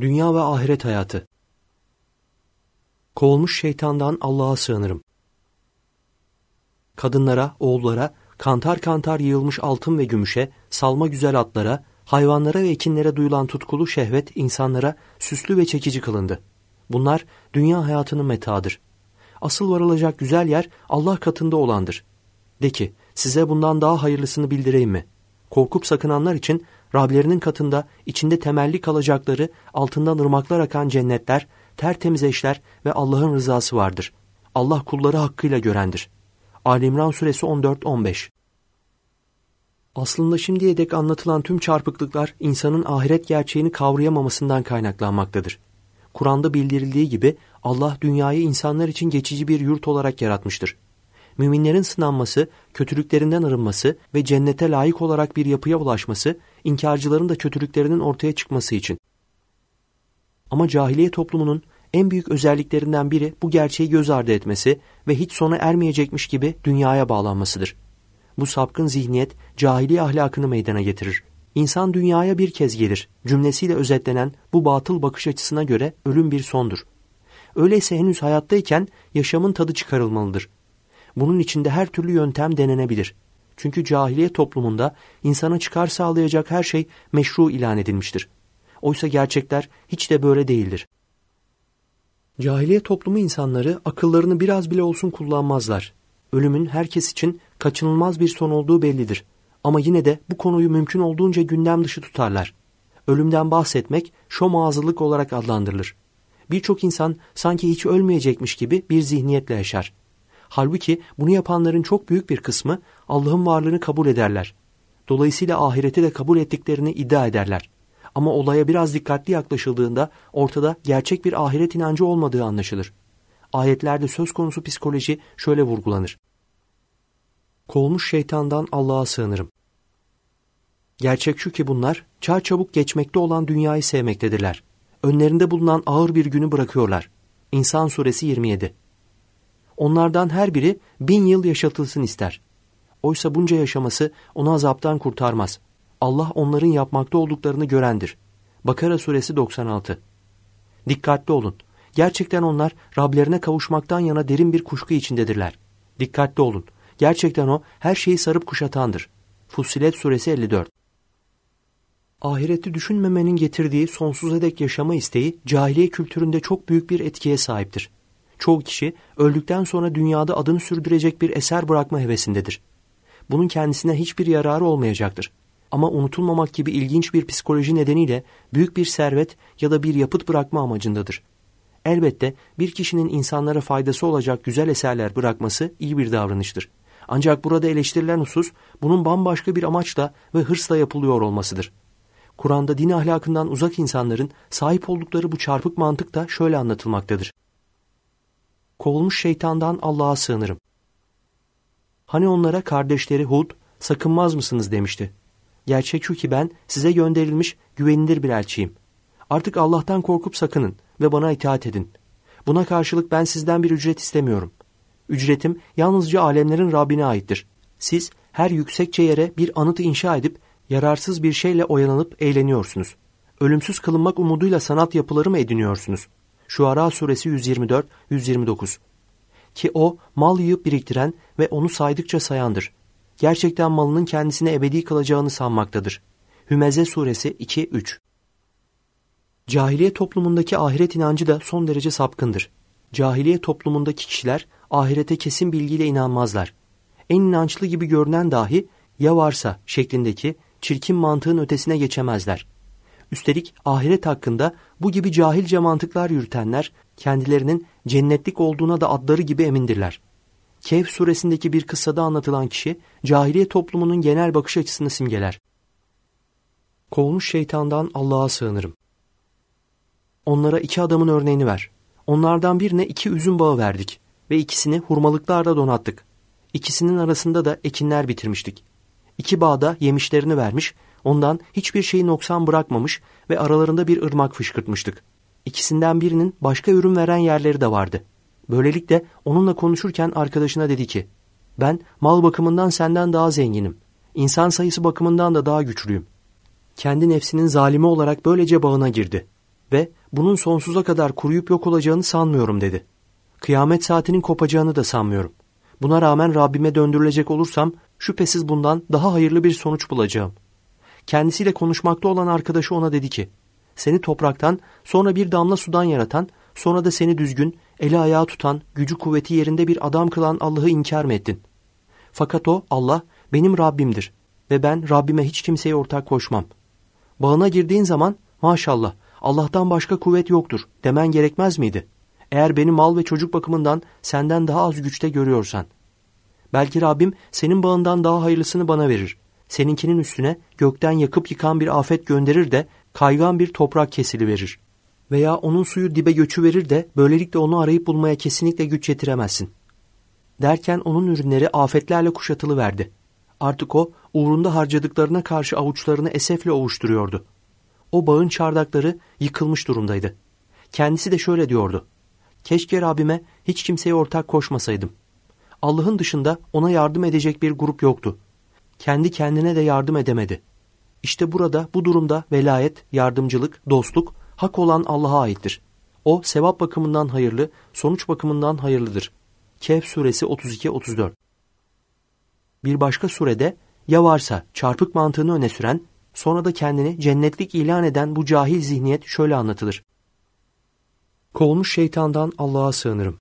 Dünya ve ahiret hayatı. Kovulmuş şeytandan Allah'a sığınırım. Kadınlara, oğullara, kantar kantar yığılmış altın ve gümüşe, salma güzel atlara, hayvanlara ve ekinlere duyulan tutkulu şehvet insanlara süslü ve çekici kılındı. Bunlar dünya hayatının metadır. Asıl varılacak güzel yer Allah katında olandır. De ki, size bundan daha hayırlısını bildireyim mi? Korkup sakınanlar için Rablerinin katında içinde temelli kalacakları altından ırmaklar akan cennetler, tertemiz eşler ve Allah'ın rızası vardır. Allah kulları hakkıyla görendir. Alimran suresi 14-15 Aslında şimdiye dek anlatılan tüm çarpıklıklar insanın ahiret gerçeğini kavrayamamasından kaynaklanmaktadır. Kur'an'da bildirildiği gibi Allah dünyayı insanlar için geçici bir yurt olarak yaratmıştır müminlerin sınanması, kötülüklerinden arınması ve cennete layık olarak bir yapıya ulaşması, inkarcıların da kötülüklerinin ortaya çıkması için. Ama cahiliye toplumunun en büyük özelliklerinden biri bu gerçeği göz ardı etmesi ve hiç sona ermeyecekmiş gibi dünyaya bağlanmasıdır. Bu sapkın zihniyet cahiliye ahlakını meydana getirir. İnsan dünyaya bir kez gelir cümlesiyle özetlenen bu batıl bakış açısına göre ölüm bir sondur. Öyleyse henüz hayattayken yaşamın tadı çıkarılmalıdır. Bunun içinde her türlü yöntem denenebilir. Çünkü cahiliye toplumunda insana çıkar sağlayacak her şey meşru ilan edilmiştir. Oysa gerçekler hiç de böyle değildir. Cahiliye toplumu insanları akıllarını biraz bile olsun kullanmazlar. Ölümün herkes için kaçınılmaz bir son olduğu bellidir. Ama yine de bu konuyu mümkün olduğunca gündem dışı tutarlar. Ölümden bahsetmek şom ağzılık olarak adlandırılır. Birçok insan sanki hiç ölmeyecekmiş gibi bir zihniyetle yaşar. Halbuki bunu yapanların çok büyük bir kısmı Allah'ın varlığını kabul ederler. Dolayısıyla ahireti de kabul ettiklerini iddia ederler. Ama olaya biraz dikkatli yaklaşıldığında ortada gerçek bir ahiret inancı olmadığı anlaşılır. Ayetlerde söz konusu psikoloji şöyle vurgulanır. Kovulmuş şeytandan Allah'a sığınırım. Gerçek şu ki bunlar çar çabuk geçmekte olan dünyayı sevmektedirler. Önlerinde bulunan ağır bir günü bırakıyorlar. İnsan suresi 27 Onlardan her biri bin yıl yaşatılsın ister. Oysa bunca yaşaması onu azaptan kurtarmaz. Allah onların yapmakta olduklarını görendir. Bakara suresi 96 Dikkatli olun. Gerçekten onlar Rablerine kavuşmaktan yana derin bir kuşku içindedirler. Dikkatli olun. Gerçekten o her şeyi sarıp kuşatandır. Fussilet suresi 54 Ahireti düşünmemenin getirdiği sonsuza dek yaşama isteği cahiliye kültüründe çok büyük bir etkiye sahiptir. Çoğu kişi öldükten sonra dünyada adını sürdürecek bir eser bırakma hevesindedir. Bunun kendisine hiçbir yararı olmayacaktır. Ama unutulmamak gibi ilginç bir psikoloji nedeniyle büyük bir servet ya da bir yapıt bırakma amacındadır. Elbette bir kişinin insanlara faydası olacak güzel eserler bırakması iyi bir davranıştır. Ancak burada eleştirilen husus bunun bambaşka bir amaçla ve hırsla yapılıyor olmasıdır. Kur'an'da din ahlakından uzak insanların sahip oldukları bu çarpık mantık da şöyle anlatılmaktadır kovulmuş şeytandan Allah'a sığınırım. Hani onlara kardeşleri Hud, sakınmaz mısınız demişti. Gerçek şu ki ben size gönderilmiş güvenilir bir elçiyim. Artık Allah'tan korkup sakının ve bana itaat edin. Buna karşılık ben sizden bir ücret istemiyorum. Ücretim yalnızca alemlerin Rabbine aittir. Siz her yüksekçe yere bir anıt inşa edip yararsız bir şeyle oyalanıp eğleniyorsunuz. Ölümsüz kılınmak umuduyla sanat yapıları mı ediniyorsunuz? Şuara suresi 124-129 Ki o mal yiyip biriktiren ve onu saydıkça sayandır. Gerçekten malının kendisine ebedi kalacağını sanmaktadır. Hümeze suresi 2-3 Cahiliye toplumundaki ahiret inancı da son derece sapkındır. Cahiliye toplumundaki kişiler ahirete kesin bilgiyle inanmazlar. En inançlı gibi görünen dahi ya varsa şeklindeki çirkin mantığın ötesine geçemezler.'' Üstelik ahiret hakkında bu gibi cahilce mantıklar yürütenler kendilerinin cennetlik olduğuna da adları gibi emindirler. Kehf suresindeki bir kıssada anlatılan kişi cahiliye toplumunun genel bakış açısını simgeler. Kovulmuş şeytandan Allah'a sığınırım. Onlara iki adamın örneğini ver. Onlardan birine iki üzüm bağı verdik ve ikisini hurmalıklarda donattık. İkisinin arasında da ekinler bitirmiştik. İki bağda yemişlerini vermiş Ondan hiçbir şeyi noksan bırakmamış ve aralarında bir ırmak fışkırtmıştık. İkisinden birinin başka ürün veren yerleri de vardı. Böylelikle onunla konuşurken arkadaşına dedi ki, ben mal bakımından senden daha zenginim. İnsan sayısı bakımından da daha güçlüyüm. Kendi nefsinin zalimi olarak böylece bağına girdi. Ve bunun sonsuza kadar kuruyup yok olacağını sanmıyorum dedi. Kıyamet saatinin kopacağını da sanmıyorum. Buna rağmen Rabbime döndürülecek olursam şüphesiz bundan daha hayırlı bir sonuç bulacağım.'' Kendisiyle konuşmakta olan arkadaşı ona dedi ki, seni topraktan, sonra bir damla sudan yaratan, sonra da seni düzgün, eli ayağı tutan, gücü kuvveti yerinde bir adam kılan Allah'ı inkar mı ettin? Fakat o, Allah, benim Rabbimdir ve ben Rabbime hiç kimseye ortak koşmam. Bağına girdiğin zaman, maşallah, Allah'tan başka kuvvet yoktur demen gerekmez miydi? Eğer beni mal ve çocuk bakımından senden daha az güçte görüyorsan. Belki Rabbim senin bağından daha hayırlısını bana verir seninkinin üstüne gökten yakıp yıkan bir afet gönderir de kaygan bir toprak kesili verir. Veya onun suyu dibe göçü verir de böylelikle onu arayıp bulmaya kesinlikle güç yetiremezsin. Derken onun ürünleri afetlerle kuşatılı verdi. Artık o uğrunda harcadıklarına karşı avuçlarını esefle ovuşturuyordu. O bağın çardakları yıkılmış durumdaydı. Kendisi de şöyle diyordu. Keşke Rabbime hiç kimseye ortak koşmasaydım. Allah'ın dışında ona yardım edecek bir grup yoktu.'' kendi kendine de yardım edemedi. İşte burada bu durumda velayet, yardımcılık, dostluk hak olan Allah'a aittir. O sevap bakımından hayırlı, sonuç bakımından hayırlıdır. Kehf suresi 32-34 Bir başka surede ya varsa çarpık mantığını öne süren, sonra da kendini cennetlik ilan eden bu cahil zihniyet şöyle anlatılır. Kovulmuş şeytandan Allah'a sığınırım.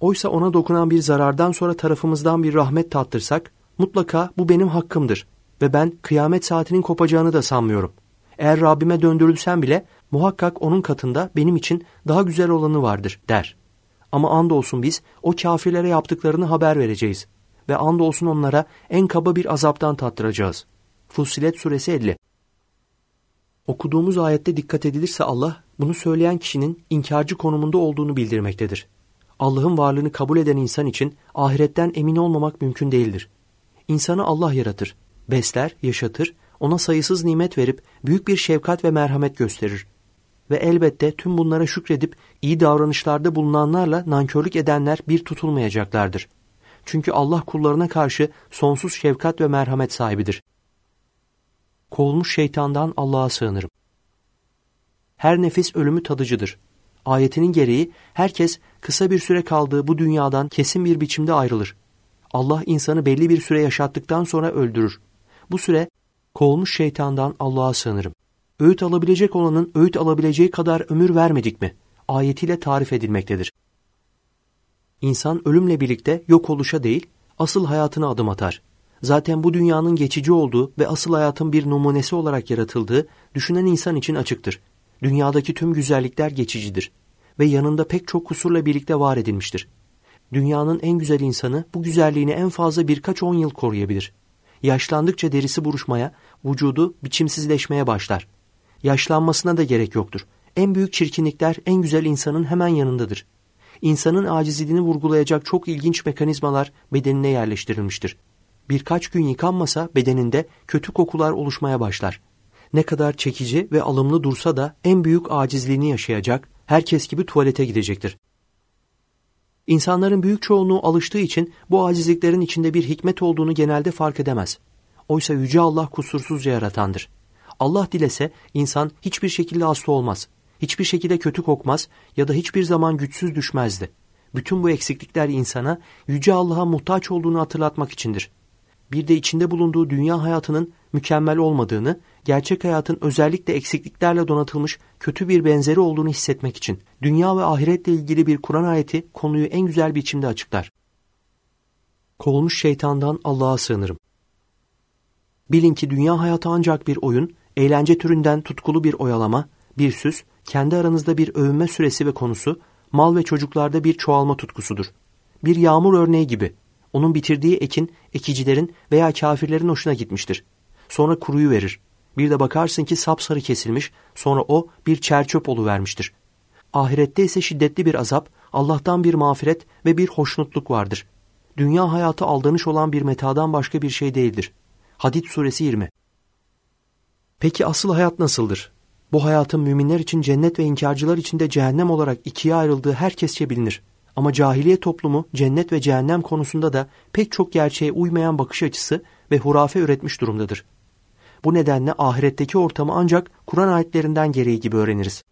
Oysa ona dokunan bir zarardan sonra tarafımızdan bir rahmet tattırsak, Mutlaka bu benim hakkımdır ve ben kıyamet saatinin kopacağını da sanmıyorum. Eğer Rabbime döndürülsem bile muhakkak onun katında benim için daha güzel olanı vardır der. Ama andolsun biz o kafirlere yaptıklarını haber vereceğiz ve andolsun onlara en kaba bir azaptan tattıracağız. Fussilet suresi 50 Okuduğumuz ayette dikkat edilirse Allah bunu söyleyen kişinin inkarcı konumunda olduğunu bildirmektedir. Allah'ın varlığını kabul eden insan için ahiretten emin olmamak mümkün değildir. İnsanı Allah yaratır, besler, yaşatır, ona sayısız nimet verip büyük bir şefkat ve merhamet gösterir. Ve elbette tüm bunlara şükredip iyi davranışlarda bulunanlarla nankörlük edenler bir tutulmayacaklardır. Çünkü Allah kullarına karşı sonsuz şefkat ve merhamet sahibidir. Kovulmuş şeytandan Allah'a sığınırım. Her nefis ölümü tadıcıdır. Ayetinin gereği herkes kısa bir süre kaldığı bu dünyadan kesin bir biçimde ayrılır. Allah insanı belli bir süre yaşattıktan sonra öldürür. Bu süre kovulmuş şeytandan Allah'a sanırım. Öğüt alabilecek olanın öğüt alabileceği kadar ömür vermedik mi? Ayetiyle tarif edilmektedir. İnsan ölümle birlikte yok oluşa değil, asıl hayatına adım atar. Zaten bu dünyanın geçici olduğu ve asıl hayatın bir numunesi olarak yaratıldığı düşünen insan için açıktır. Dünyadaki tüm güzellikler geçicidir ve yanında pek çok kusurla birlikte var edilmiştir. Dünyanın en güzel insanı bu güzelliğini en fazla birkaç on yıl koruyabilir. Yaşlandıkça derisi buruşmaya, vücudu biçimsizleşmeye başlar. Yaşlanmasına da gerek yoktur. En büyük çirkinlikler en güzel insanın hemen yanındadır. İnsanın acizliğini vurgulayacak çok ilginç mekanizmalar bedenine yerleştirilmiştir. Birkaç gün yıkanmasa bedeninde kötü kokular oluşmaya başlar. Ne kadar çekici ve alımlı dursa da en büyük acizliğini yaşayacak, herkes gibi tuvalete gidecektir. İnsanların büyük çoğunluğu alıştığı için bu acizliklerin içinde bir hikmet olduğunu genelde fark edemez. Oysa Yüce Allah kusursuzca yaratandır. Allah dilese insan hiçbir şekilde hasta olmaz, hiçbir şekilde kötü kokmaz ya da hiçbir zaman güçsüz düşmezdi. Bütün bu eksiklikler insana Yüce Allah'a muhtaç olduğunu hatırlatmak içindir bir de içinde bulunduğu dünya hayatının mükemmel olmadığını, gerçek hayatın özellikle eksikliklerle donatılmış kötü bir benzeri olduğunu hissetmek için dünya ve ahiretle ilgili bir Kur'an ayeti konuyu en güzel biçimde açıklar. Kovulmuş şeytandan Allah'a sığınırım. Bilin ki dünya hayatı ancak bir oyun, eğlence türünden tutkulu bir oyalama, bir süs, kendi aranızda bir övünme süresi ve konusu, mal ve çocuklarda bir çoğalma tutkusudur. Bir yağmur örneği gibi onun bitirdiği ekin ekicilerin veya kafirlerin hoşuna gitmiştir. Sonra kuruyu verir. Bir de bakarsın ki sapsarı kesilmiş, sonra o bir çerçöp olu vermiştir. Ahirette ise şiddetli bir azap, Allah'tan bir mağfiret ve bir hoşnutluk vardır. Dünya hayatı aldanış olan bir metadan başka bir şey değildir. Hadid suresi 20. Peki asıl hayat nasıldır? Bu hayatın müminler için cennet ve inkarcılar için de cehennem olarak ikiye ayrıldığı herkesçe bilinir. Ama cahiliye toplumu cennet ve cehennem konusunda da pek çok gerçeğe uymayan bakış açısı ve hurafe üretmiş durumdadır. Bu nedenle ahiretteki ortamı ancak Kur'an ayetlerinden gereği gibi öğreniriz.